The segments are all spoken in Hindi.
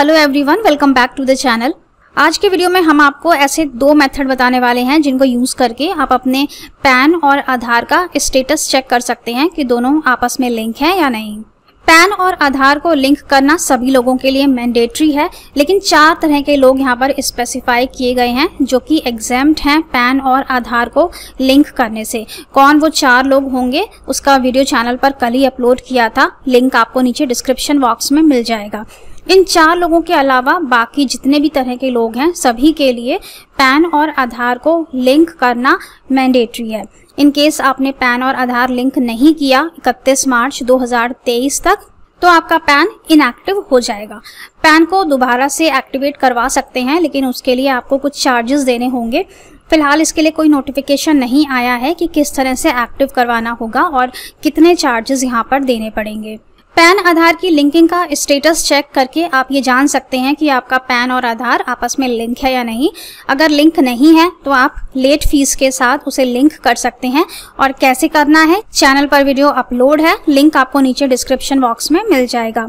hello everyone welcome back to the channel आज के वीडियो में हम आपको ऐसे दो मेथड बताने वाले हैं जिनको यूज़ करके आप अपने पैन और आधार का स्टेटस चेक कर सकते हैं कि दोनों आपस में लिंक हैं या नहीं पैन और आधार को लिंक करना सभी लोगों के लिए मैंडेटरी है लेकिन चार तरह के लोग यहाँ पर स्पेसिफाई किए गए हैं जो कि एग्जैम्ड हैं पैन और आधार को लिंक करने से कौन वो चार लोग होंगे उसका वीडियो चैनल पर कल ही अपलोड किया था लिंक आपको नीचे डिस्क्रिप्शन बॉक्स में मिल जाएगा इन चार लोगों के अलावा बाकी जितने भी तरह के लोग हैं सभी के लिए पैन और आधार को लिंक करना मैंडेटरी है इन केस आपने पैन और आधार लिंक नहीं किया 31 मार्च 2023 तक तो आपका पैन इनएक्टिव हो जाएगा पैन को दोबारा से एक्टिवेट करवा सकते हैं लेकिन उसके लिए आपको कुछ चार्जेस देने होंगे फिलहाल इसके लिए कोई नोटिफिकेशन नहीं आया है कि किस तरह से एक्टिव करवाना होगा और कितने चार्जेस यहाँ पर देने पड़ेंगे पैन आधार की लिंकिंग का स्टेटस चेक करके आप ये जान सकते हैं कि आपका पैन और आधार आपस में लिंक है या नहीं अगर लिंक नहीं है तो आप लेट फीस के साथ उसे लिंक कर सकते हैं और कैसे करना है चैनल पर वीडियो अपलोड है लिंक आपको नीचे डिस्क्रिप्शन बॉक्स में मिल जाएगा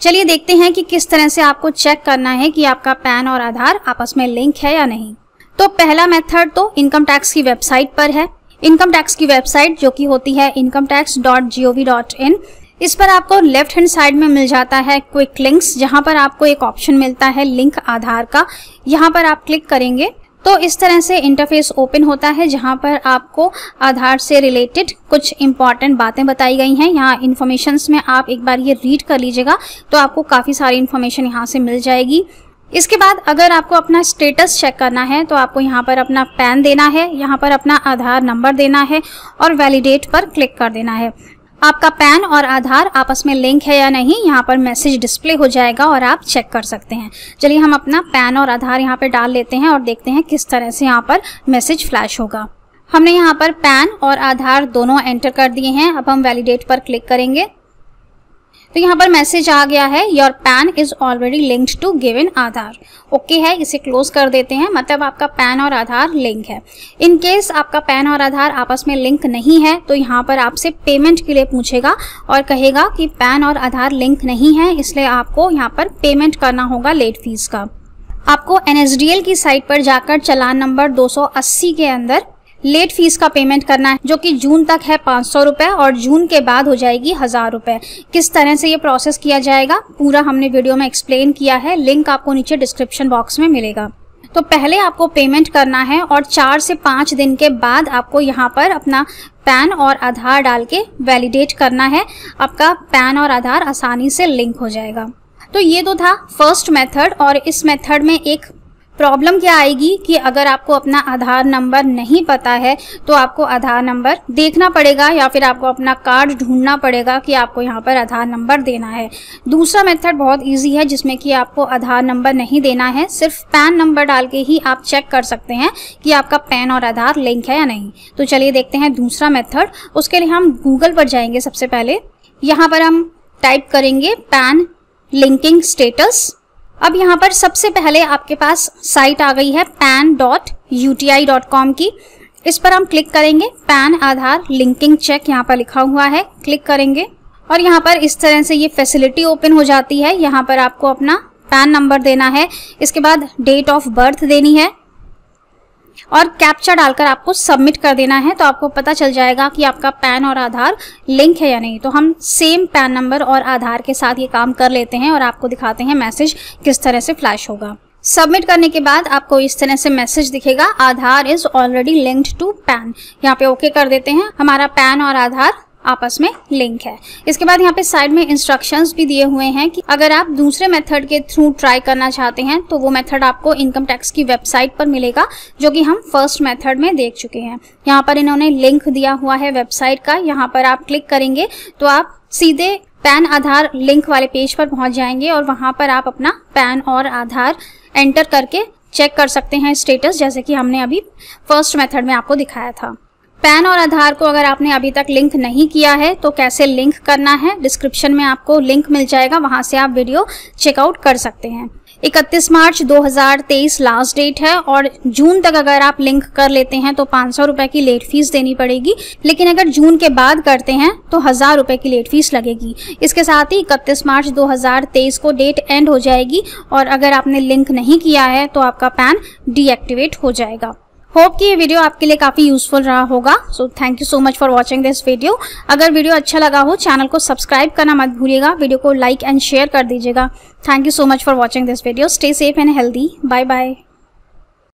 चलिए देखते हैं कि किस तरह से आपको चेक करना है कि आपका पैन और आधार आपस में लिंक है या नहीं तो पहला मेथड तो इनकम टैक्स की वेबसाइट पर है इनकम टैक्स की वेबसाइट जो कि होती है income tax dot G O V dot in इस पर आपको लेफ्ट हैंड साइड में मिल जाता है क्विक लिंक्स जहां पर आपको एक ऑप्शन मिलता है लिंक आधार का यहाँ पर आप क्लिक करेंगे तो इस तरह से इंटरफेस ओपन होता है जहां पर आपको आधार से रिलेटेड कुछ इंपॉर्टेंट बातें बताई गई हैं यहाँ इन्फॉर्मेशन में आप एक बार ये रीड कर लीजिएगा तो आपको काफ़ी सारी इन्फॉर्मेशन यहाँ से मिल जाएगी इसके बाद अगर आपको अपना स्टेटस चेक करना है तो आपको यहाँ पर अपना पैन देना है यहाँ पर अपना आधार नंबर देना है और वैलिडेट पर क्लिक कर देना है आपका पैन और आधार आपस में लिंक है या नहीं यहाँ पर मैसेज डिस्प्ले हो जाएगा और आप चेक कर सकते हैं चलिए हम अपना पैन और आधार यहाँ पर डाल लेते हैं और देखते हैं किस तरह से यहाँ पर मैसेज फ्लैश होगा हमने यहाँ पर पैन और आधार दोनों एंटर कर दिए हैं अब हम वैलिडेट पर क्लिक करेंगे तो यहाँ पर मैसेज आ गया है your PAN is already linked to give in Aadhaar okay है इसे क्लोज कर देते हैं मतलब आपका पैन और आधार लिंक है इन केस आपका पैन और आधार आपस में लिंक नहीं है तो यहाँ पर आपसे पेमेंट के लिए पूछेगा और कहेगा कि पैन और आधार लिंक नहीं है इसलिए आपको यहाँ पर पेमेंट करना होगा लेट फीस का आपको एन की साइट पर जाकर चलान नंबर 280 के अंदर लेट फीस का पेमेंट करना है जो कि जून तक है पाँच सौ रुपये और जून के बाद हो जाएगी हज़ार रुपये किस तरह से ये प्रोसेस किया जाएगा पूरा हमने वीडियो में एक्सप्लेन किया है लिंक आपको नीचे डिस्क्रिप्शन बॉक्स में मिलेगा तो पहले आपको पेमेंट करना है और चार से पाँच दिन के बाद आपको यहाँ पर अपना पैन और आधार डाल के वैलिडेट करना है आपका पैन और आधार आसानी से लिंक हो जाएगा तो ये तो था फर्स्ट मेथड और इस मेथड में एक प्रॉब्लम क्या आएगी कि अगर आपको अपना आधार नंबर नहीं पता है तो आपको आधार नंबर देखना पड़ेगा या फिर आपको अपना कार्ड ढूंढना पड़ेगा कि आपको यहाँ पर आधार नंबर देना है दूसरा मेथड बहुत इजी है जिसमें कि आपको आधार नंबर नहीं देना है सिर्फ पैन नंबर डाल के ही आप चेक कर सकते हैं कि आपका पैन और आधार लिंक है या नहीं तो चलिए देखते हैं दूसरा मेथड उसके लिए हम गूगल पर जाएंगे सबसे पहले यहाँ पर हम टाइप करेंगे पैन लिंकिंग स्टेटस अब यहाँ पर सबसे पहले आपके पास साइट आ गई है पैन डॉट यू की इस पर हम क्लिक करेंगे पैन आधार लिंकिंग चेक यहाँ पर लिखा हुआ है क्लिक करेंगे और यहाँ पर इस तरह से ये फैसिलिटी ओपन हो जाती है यहाँ पर आपको अपना पैन नंबर देना है इसके बाद डेट ऑफ बर्थ देनी है और कैप्चा डालकर आपको सबमिट कर देना है तो आपको पता चल जाएगा कि आपका पैन और आधार लिंक है या नहीं तो हम सेम पैन नंबर और आधार के साथ ये काम कर लेते हैं और आपको दिखाते हैं मैसेज किस तरह से फ्लैश होगा सबमिट करने के बाद आपको इस तरह से मैसेज दिखेगा Aadhaar is already linked to PAN यहाँ पे ओके कर देते हैं हमारा पैन और आधार आपस में लिंक है इसके बाद यहाँ पे साइड में इंस्ट्रक्शंस भी दिए हुए हैं कि अगर आप दूसरे मेथड के थ्रू ट्राई करना चाहते हैं तो वो मेथड आपको इनकम टैक्स की वेबसाइट पर मिलेगा जो कि हम फर्स्ट मेथड में देख चुके हैं यहाँ पर इन्होंने लिंक दिया हुआ है वेबसाइट का यहाँ पर आप क्लिक करेंगे तो आप सीधे पैन आधार लिंक वाले पेज पर पहुंच जाएंगे और वहां पर आप अपना पैन और आधार एंटर करके चेक कर सकते हैं स्टेटस जैसे कि हमने अभी फर्स्ट मेथड में आपको दिखाया था पैन और आधार को अगर आपने अभी तक लिंक नहीं किया है तो कैसे लिंक करना है डिस्क्रिप्शन में आपको लिंक मिल जाएगा वहां से आप वीडियो चेकआउट कर सकते हैं 31 मार्च 2023 लास्ट डेट है और जून तक अगर आप लिंक कर लेते हैं तो पाँच सौ की लेट फीस देनी पड़ेगी लेकिन अगर जून के बाद करते हैं तो हज़ार रुपये की लेट फीस लगेगी इसके साथ ही 31 मार्च 2023 को डेट एंड हो जाएगी और अगर आपने लिंक नहीं किया है तो आपका पैन डीएक्टिवेट हो जाएगा होप कि ये वीडियो आपके लिए काफ़ी यूजफुल रहा होगा so thank you so much for watching this video अगर वीडियो अच्छा लगा हो चैनल को सब्सक्राइब करना मत भूलिएगा वीडियो को लाइक एंड शेयर कर दीजिएगा thank you so much for watching this video stay safe and healthy bye bye